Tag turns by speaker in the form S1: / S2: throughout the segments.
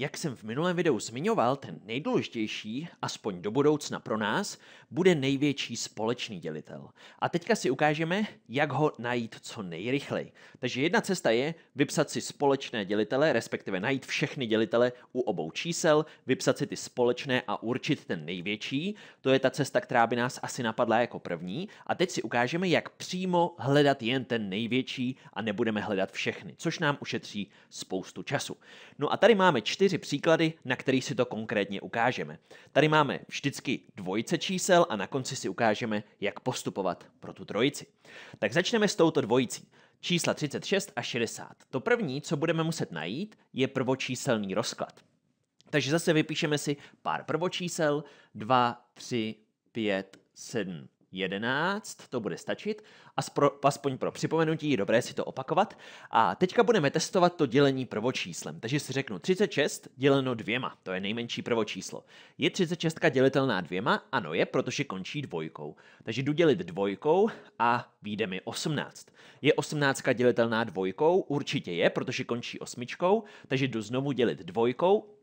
S1: Jak jsem v minulém videu zmiňoval, ten nejdůležitější, aspoň do budoucna pro nás, bude největší společný dělitel. A teďka si ukážeme, jak ho najít co nejrychleji. Takže jedna cesta je vypsat si společné dělitele, respektive najít všechny dělitele u obou čísel, vypsat si ty společné a určit ten největší. To je ta cesta, která by nás asi napadla jako první. A teď si ukážeme, jak přímo hledat jen ten největší a nebudeme hledat všechny, což nám ušetří spoustu času. No a tady máme čtyři čtyři příklady, na kterých si to konkrétně ukážeme. Tady máme vždycky dvojice čísel a na konci si ukážeme, jak postupovat pro tu trojici. Tak začneme s touto dvojicí. Čísla 36 a 60. To první, co budeme muset najít, je prvočíselný rozklad. Takže zase vypíšeme si pár prvočísel, 2, 3, 5, 7, 11, to bude stačit, Aspro, aspoň pro připomenutí je dobré si to opakovat. A teďka budeme testovat to dělení prvočíslem, takže si řeknu 36 děleno dvěma, to je nejmenší prvočíslo. Je 36 dělitelná dvěma? Ano je, protože končí dvojkou. Takže jdu dělit dvojkou a vyjde mi 18. Je 18 dělitelná dvojkou? Určitě je, protože končí osmičkou, takže jdu znovu dělit dvojkou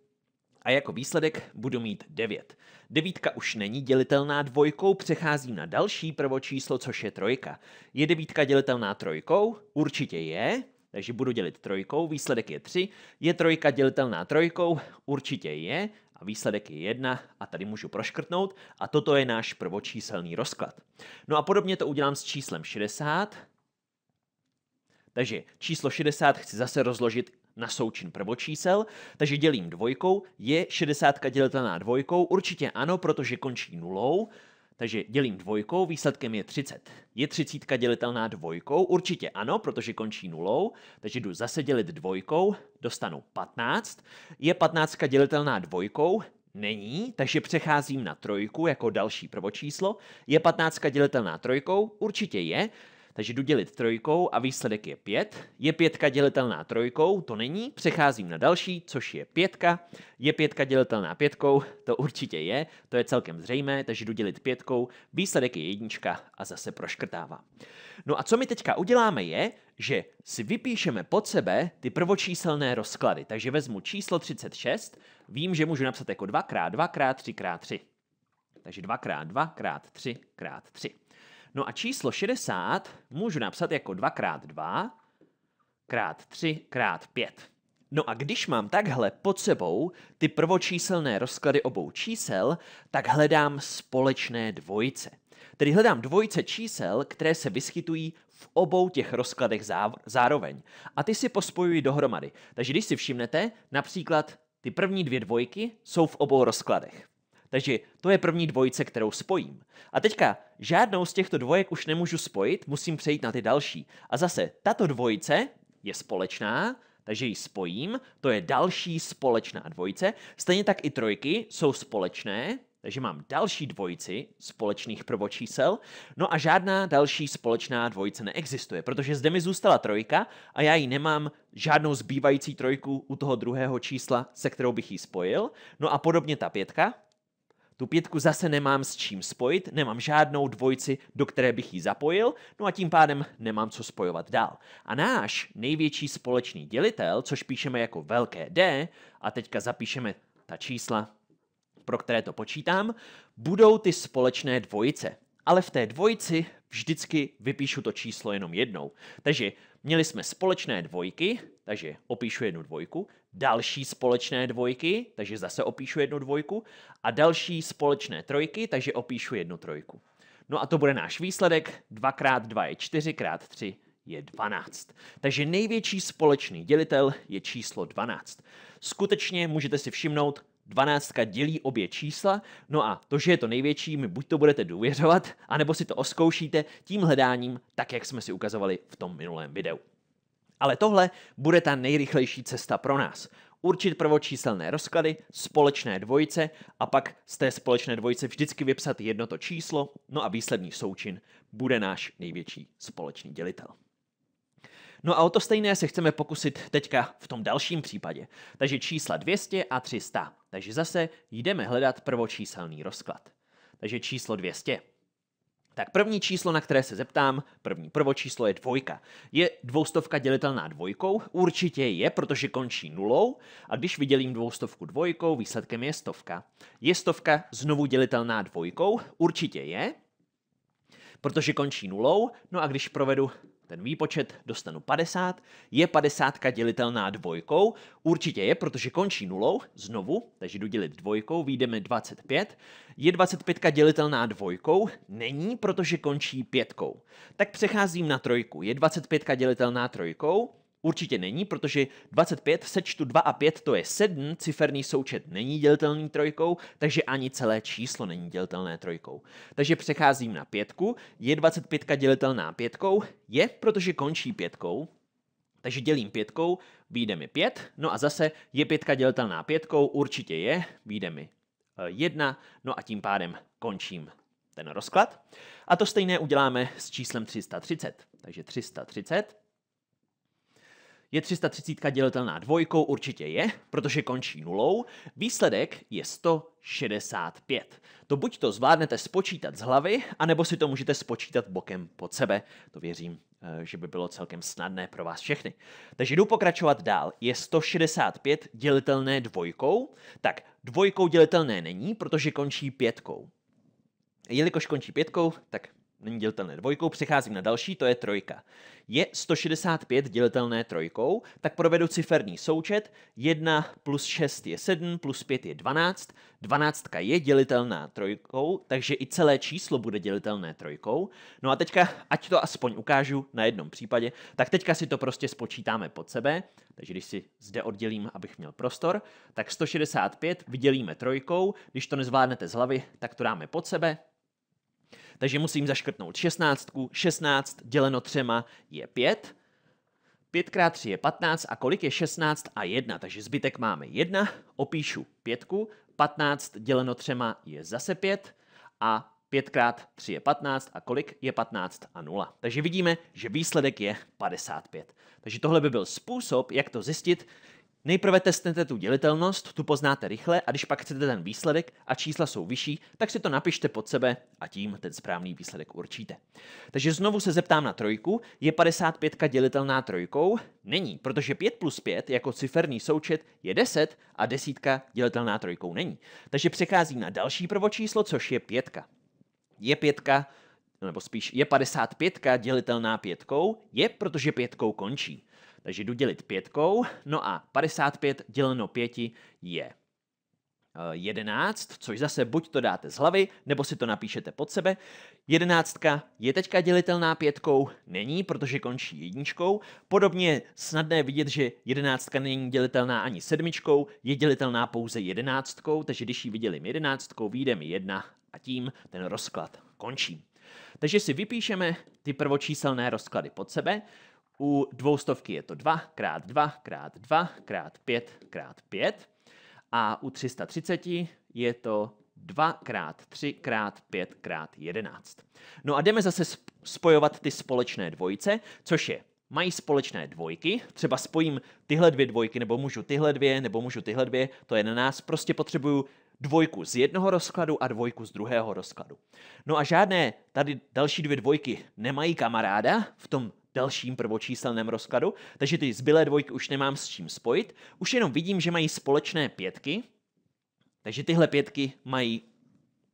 S1: a jako výsledek budu mít 9. Devítka už není dělitelná dvojkou, přecházím na další prvočíslo, což je trojka. Je devítka dělitelná trojkou? Určitě je, takže budu dělit trojkou, výsledek je 3. Je trojka dělitelná trojkou? Určitě je a výsledek je 1 a tady můžu proškrtnout a toto je náš prvočíselný rozklad. No a podobně to udělám s číslem 60, takže číslo 60 chci zase rozložit na součin prvočísel, takže dělím dvojkou, je 60 dělitelná dvojkou, určitě ano, protože končí nulou, takže dělím dvojkou, výsledkem je 30. Je 30 dělitelná dvojkou? Určitě ano, protože končí nulou, takže jdu zase dělit dvojkou, dostanu 15. Je 15 dělitelná dvojkou? Není, takže přecházím na trojku jako další prvočíslo. Je 15 dělitelná trojkou? Určitě je, takže jdu dělit trojkou a výsledek je 5. Je pětka dělitelná trojkou, to není, přecházím na další, což je pětka. Je pětka dělitelná pětkou, to určitě je, to je celkem zřejmé, takže jdu dělit pětkou, výsledek je jednička a zase proškrtává. No a co my teďka uděláme je, že si vypíšeme pod sebe ty prvočíselné rozklady. Takže vezmu číslo 36, vím, že můžu napsat jako 2x2x3x3. Takže 2x2 x 3 x 3. No a číslo 60 můžu napsat jako 2 x 2 krát 3 krát 5. No a když mám takhle pod sebou ty prvočíselné rozklady obou čísel, tak hledám společné dvojice. Tedy hledám dvojice čísel, které se vyskytují v obou těch rozkladech zároveň. A ty si pospojuji dohromady. Takže když si všimnete, například ty první dvě dvojky jsou v obou rozkladech. Takže to je první dvojice, kterou spojím. A teďka žádnou z těchto dvojek už nemůžu spojit, musím přejít na ty další. A zase tato dvojice je společná, takže ji spojím, to je další společná dvojice. Stejně tak i trojky jsou společné, takže mám další dvojici společných prvočísel, no a žádná další společná dvojice neexistuje, protože zde mi zůstala trojka a já ji nemám žádnou zbývající trojku u toho druhého čísla, se kterou bych ji spojil. No a podobně ta pětka, tu pětku zase nemám s čím spojit, nemám žádnou dvojici, do které bych ji zapojil, no a tím pádem nemám co spojovat dál. A náš největší společný dělitel, což píšeme jako velké D, a teďka zapíšeme ta čísla, pro které to počítám, budou ty společné dvojice. Ale v té dvojici vždycky vypíšu to číslo jenom jednou. Takže Měli jsme společné dvojky, takže opíšu jednu dvojku, další společné dvojky, takže zase opíšu jednu dvojku a další společné trojky, takže opíšu jednu trojku. No a to bude náš výsledek. 2 x 2 je 4 x 3 je 12. Takže největší společný dělitel je číslo 12. Skutečně můžete si všimnout, Dvanáctka dělí obě čísla, no a to, že je to největší, mi buď to budete důvěřovat, anebo si to oskoušíte tím hledáním, tak jak jsme si ukazovali v tom minulém videu. Ale tohle bude ta nejrychlejší cesta pro nás. Určit prvočíselné rozklady, společné dvojice a pak z té společné dvojice vždycky vypsat jedno to číslo, no a výsledný součin bude náš největší společný dělitel. No a o to stejné se chceme pokusit teďka v tom dalším případě. Takže čísla 200 a 300. Takže zase jdeme hledat prvočíselný rozklad. Takže číslo 200. Tak první číslo, na které se zeptám, první prvočíslo je dvojka. Je dvoustovka dělitelná dvojkou? Určitě je, protože končí nulou a když vydělím dvoustovku dvojkou, výsledkem je stovka. Je stovka znovu dělitelná dvojkou? Určitě je, protože končí nulou. No a když provedu ten výpočet dostanu 50, je 50 dělitelná dvojkou, určitě je, protože končí nulou, znovu, takže jdu dělit dvojkou, výjdeme 25, je 25 dělitelná dvojkou, není, protože končí pětkou. Tak přecházím na trojku, je 25 dělitelná trojkou, Určitě není, protože 25 sečtu 2 a 5 to je 7, ciferný součet není dělitelný trojkou, takže ani celé číslo není dělitelné trojkou. Takže přecházím na pětku, je 25 dělitelná pětkou? Je, protože končí pětkou, takže dělím pětkou, vyjde mi pět, no a zase je pětka dělitelná pětkou, určitě je, vyjde mi eh, jedna, no a tím pádem končím ten rozklad. A to stejné uděláme s číslem 330. Takže 330 je 330 dělitelná dvojkou? Určitě je, protože končí nulou. Výsledek je 165. To buď to zvládnete spočítat z hlavy, anebo si to můžete spočítat bokem pod sebe. To věřím, eh, že by bylo celkem snadné pro vás všechny. Takže jdu pokračovat dál. Je 165 dělitelné dvojkou? Tak dvojkou dělitelné není, protože končí pětkou. Jelikož končí pětkou, tak není dělitelné dvojkou, přecházím na další, to je trojka. Je 165 dělitelné trojkou, tak provedu ciferní součet, 1 plus 6 je 7, plus 5 je 12, 12 je dělitelná trojkou, takže i celé číslo bude dělitelné trojkou. No a teďka, ať to aspoň ukážu na jednom případě, tak teďka si to prostě spočítáme pod sebe, takže když si zde oddělím, abych měl prostor, tak 165 vydělíme trojkou, když to nezvládnete z hlavy, tak to dáme pod sebe, takže musím zaškrtnout 16, 16 děleno třema je 5, 5 x 3 je 15 a kolik je 16 a 1, takže zbytek máme 1, opíšu 5, 15 děleno třema je zase 5 a 5 x 3 je 15 a kolik je 15 a 0. Takže vidíme, že výsledek je 55. Takže tohle by byl způsob, jak to zjistit, Nejprve testnete tu dělitelnost, tu poznáte rychle a když pak chcete ten výsledek a čísla jsou vyšší, tak si to napište pod sebe a tím ten správný výsledek určíte. Takže znovu se zeptám na trojku. Je 55 dělitelná trojkou? Není, protože 5 plus 5 jako ciferný součet je 10 a desítka dělitelná trojkou není. Takže přechází na další prvočíslo, což je pětka. Je pětka, nebo spíš je 55 dělitelná pětkou? Je, protože pětkou končí. Takže jdu dělit pětkou, no a 55 děleno pěti je 11, eh, což zase buď to dáte z hlavy, nebo si to napíšete pod sebe. Jedenáctka je teďka dělitelná pětkou, není, protože končí jedničkou. Podobně snadné vidět, že jedenáctka není dělitelná ani sedmičkou, je dělitelná pouze jedenáctkou, takže když ji vydělím jedenáctkou, vyjde mi jedna a tím ten rozklad končí. Takže si vypíšeme ty prvočíselné rozklady pod sebe. U dvoustovky je to 2 krát 2 krát 2 krát 5 krát 5 a u 330 je to 2 krát 3 krát 5 krát 11. No a jdeme zase spojovat ty společné dvojice, což je mají společné dvojky, třeba spojím tyhle dvě dvojky, nebo můžu tyhle dvě, nebo můžu tyhle dvě, to je na nás, prostě potřebuju dvojku z jednoho rozkladu a dvojku z druhého rozkladu. No a žádné tady další dvě dvojky nemají kamaráda v tom dalším prvočíselném rozkladu, takže ty zbylé dvojky už nemám s čím spojit. Už jenom vidím, že mají společné pětky, takže tyhle pětky mají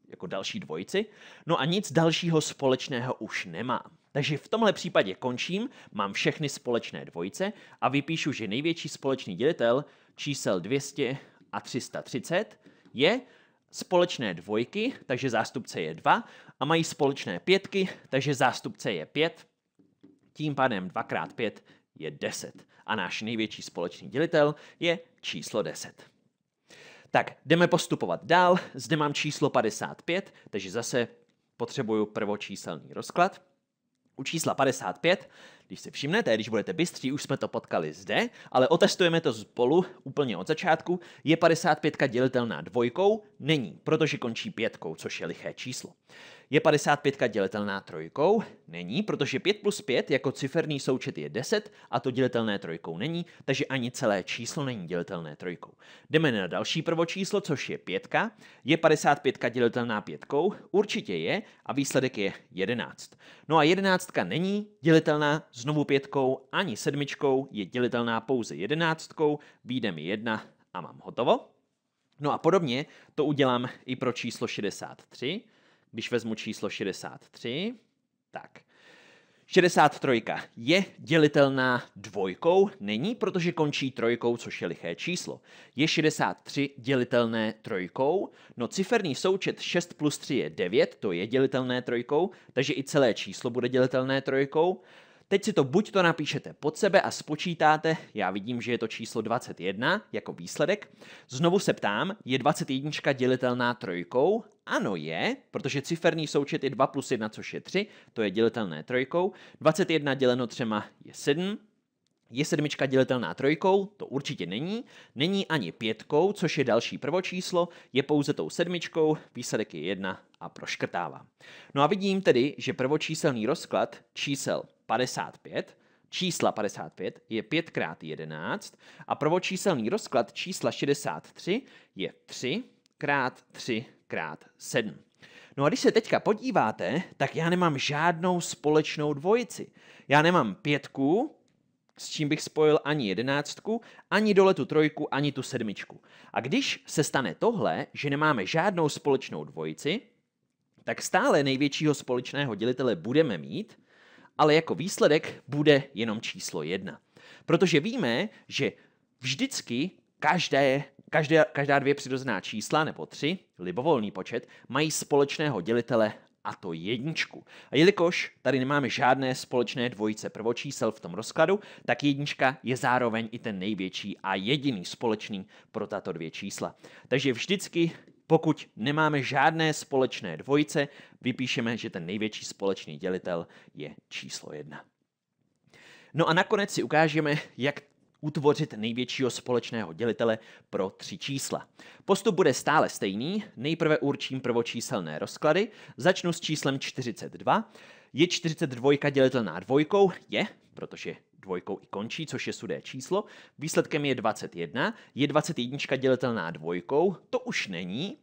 S1: jako další dvojici, no a nic dalšího společného už nemám. Takže v tomhle případě končím, mám všechny společné dvojice a vypíšu, že největší společný dělitel čísel 200 a 330 je společné dvojky, takže zástupce je 2, a mají společné pětky, takže zástupce je 5 tím pádem 2 x 5 je 10. A náš největší společný dělitel je číslo 10. Tak, jdeme postupovat dál. Zde mám číslo 55, takže zase potřebuju prvočíselný rozklad. U čísla 55, když si všimnete, když budete bystří, už jsme to potkali zde, ale otestujeme to spolu úplně od začátku. Je 55 dělitelná dvojkou? Není, protože končí pětkou, což je liché číslo. Je 55 dělitelná trojkou? Není, protože 5 plus 5 jako ciferný součet je 10 a to dělitelné trojkou není, takže ani celé číslo není dělitelné trojkou. Jdeme na další prvočíslo, což je 5. Je 55 dělitelná pětkou? Určitě je a výsledek je 11. No a 11 není dělitelná znovu pětkou ani sedmičkou, je dělitelná pouze jedenáctkou, výjde mi 1 a mám hotovo. No a podobně to udělám i pro číslo 63. Když vezmu číslo 63, tak 63 je dělitelná dvojkou? Není, protože končí trojkou, což je liché číslo. Je 63 dělitelné trojkou? No ciferný součet 6 plus 3 je 9, to je dělitelné trojkou, takže i celé číslo bude dělitelné trojkou. Teď si to buď to napíšete pod sebe a spočítáte, já vidím, že je to číslo 21 jako výsledek. Znovu se ptám, je 21 dělitelná trojkou? Ano je, protože ciferný součet je 2 plus 1, což je 3, to je dělitelné trojkou. 21 děleno třema je 7, je sedmička dělitelná trojkou? To určitě není. Není ani pětkou, což je další prvočíslo, je pouze tou sedmičkou, výsledek je jedna a proškrtává. No a vidím tedy, že prvočíselný rozklad čísel 55, čísla 55 je 5 x 11 a prvočíselný rozklad čísla 63 je 3 x 3 krát 7. No a když se teďka podíváte, tak já nemám žádnou společnou dvojici. Já nemám pětku, s čím bych spojil ani jedenáctku, ani dole tu trojku, ani tu sedmičku. A když se stane tohle, že nemáme žádnou společnou dvojici, tak stále největšího společného dělitele budeme mít, ale jako výsledek bude jenom číslo jedna. Protože víme, že vždycky každé Každá každá dvě přirozená čísla, nebo tři, libovolný počet, mají společného dělitele a to jedničku. A jelikož tady nemáme žádné společné dvojice prvočísel v tom rozkladu, tak jednička je zároveň i ten největší a jediný společný pro tato dvě čísla. Takže vždycky, pokud nemáme žádné společné dvojice, vypíšeme, že ten největší společný dělitel je číslo jedna. No a nakonec si ukážeme, jak utvořit největšího společného dělitele pro tři čísla. Postup bude stále stejný, nejprve určím prvočíselné rozklady, začnu s číslem 42, je 42 dělitelná dvojkou? Je, protože dvojkou i končí, což je sudé číslo. Výsledkem je 21. Je 21 dělitelná dvojkou? To už není.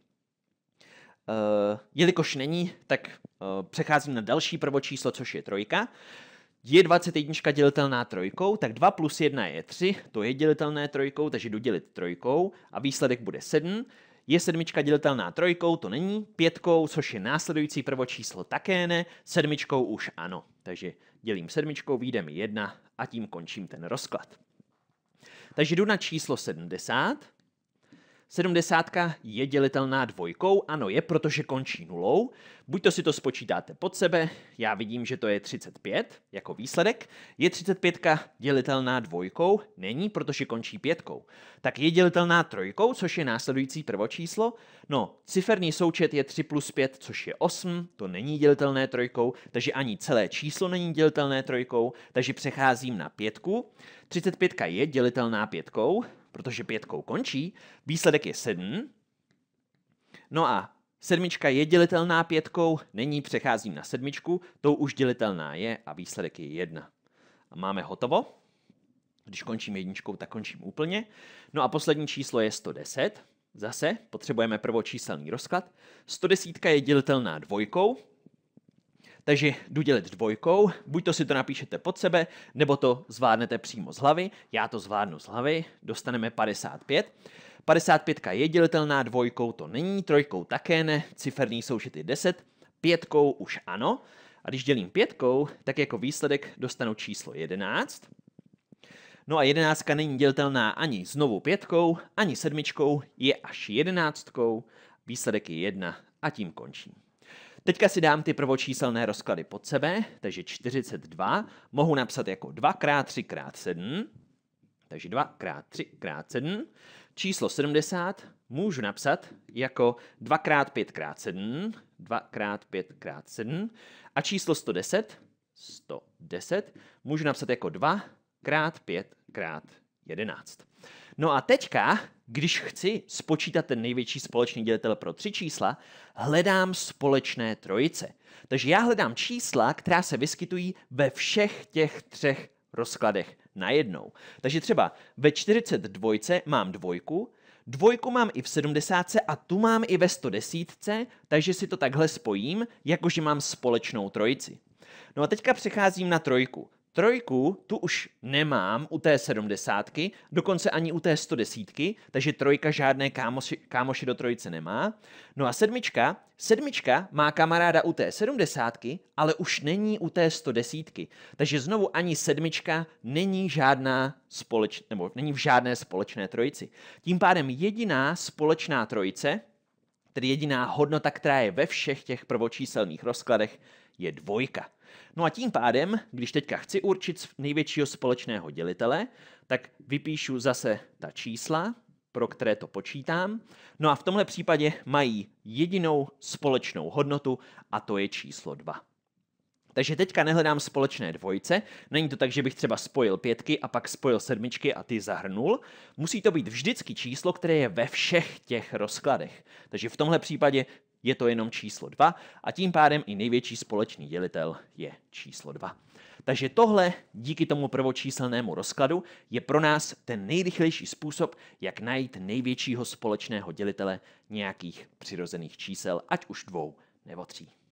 S1: Uh, jelikož není, tak uh, přecházím na další prvočíslo, což je trojka je 21 dělitelná trojkou, tak 2 plus 1 je 3, to je dělitelné trojkou, takže dodělit trojkou a výsledek bude 7. Je sedmička dělitelná trojkou, to není, pětkou, což je následující prvočíslo také ne, sedmičkou už ano. Takže dělím sedmičkou, výjde mi 1 a tím končím ten rozklad. Takže jdu na číslo 70 70 je dělitelná dvojkou, ano je, protože končí nulou. Buď to si to spočítáte pod sebe, já vidím, že to je 35 jako výsledek. Je 35 dělitelná dvojkou? Není, protože končí pětkou. Tak je dělitelná trojkou, což je následující prvočíslo. No, ciferný součet je 3 plus 5, což je 8, to není dělitelné trojkou, takže ani celé číslo není dělitelné trojkou, takže přecházím na pětku. 35 je dělitelná pětkou, protože pětkou končí, výsledek je 7. No a sedmička je dělitelná pětkou, není, přecházím na sedmičku, tou už dělitelná je a výsledek je 1. A máme hotovo. Když končím jedničkou, tak končím úplně. No a poslední číslo je 110. Zase potřebujeme prvočíselný rozklad. 110 je dělitelná dvojkou, takže jdu dělit dvojkou, buď to si to napíšete pod sebe, nebo to zvládnete přímo z hlavy. Já to zvládnu z hlavy, dostaneme 55. 55 je dělitelná dvojkou, to není, trojkou také ne, ciferný součet je 10, pětkou už ano. A když dělím pětkou, tak jako výsledek dostanu číslo 11. No a jedenáctka není dělitelná ani znovu pětkou, ani sedmičkou, je až jedenáctkou, výsledek je jedna a tím končím. Teďka si dám ty prvočíselné rozklady pod sebe, takže 42 mohu napsat jako 2 x 3 x 7, takže 2 x 3 x 7. Číslo 70 můžu napsat jako 2 x 5 x 7, 2 x 5 x 7. A číslo 110, 110 můžu napsat jako 2 x 5 x 11. No a teďka když chci spočítat ten největší společný dělitel pro tři čísla, hledám společné trojice. Takže já hledám čísla, která se vyskytují ve všech těch třech rozkladech najednou. Takže třeba ve 42 mám dvojku, dvojku mám i v 70 a tu mám i ve 110, takže si to takhle spojím, jakože mám společnou trojici. No a teďka přecházím na trojku. Trojku tu už nemám u té sedmdesátky, dokonce ani u té 110, takže trojka žádné kámoši, kámoši do trojice nemá. No a sedmička, sedmička má kamaráda u té sedmdesátky, ale už není u té 110. Takže znovu ani sedmička není žádná společ, nebo není v žádné společné trojici. Tím pádem jediná společná trojice, tedy jediná hodnota, která je ve všech těch prvočíselných rozkladech, je dvojka. No a tím pádem, když teďka chci určit největšího společného dělitele, tak vypíšu zase ta čísla, pro které to počítám. No a v tomhle případě mají jedinou společnou hodnotu a to je číslo 2. Takže teďka nehledám společné dvojce, není to tak, že bych třeba spojil pětky a pak spojil sedmičky a ty zahrnul. Musí to být vždycky číslo, které je ve všech těch rozkladech. Takže v tomhle případě je to jenom číslo 2 a tím pádem i největší společný dělitel je číslo 2. Takže tohle díky tomu prvočíselnému rozkladu je pro nás ten nejrychlejší způsob, jak najít největšího společného dělitele nějakých přirozených čísel, ať už dvou nebo tří.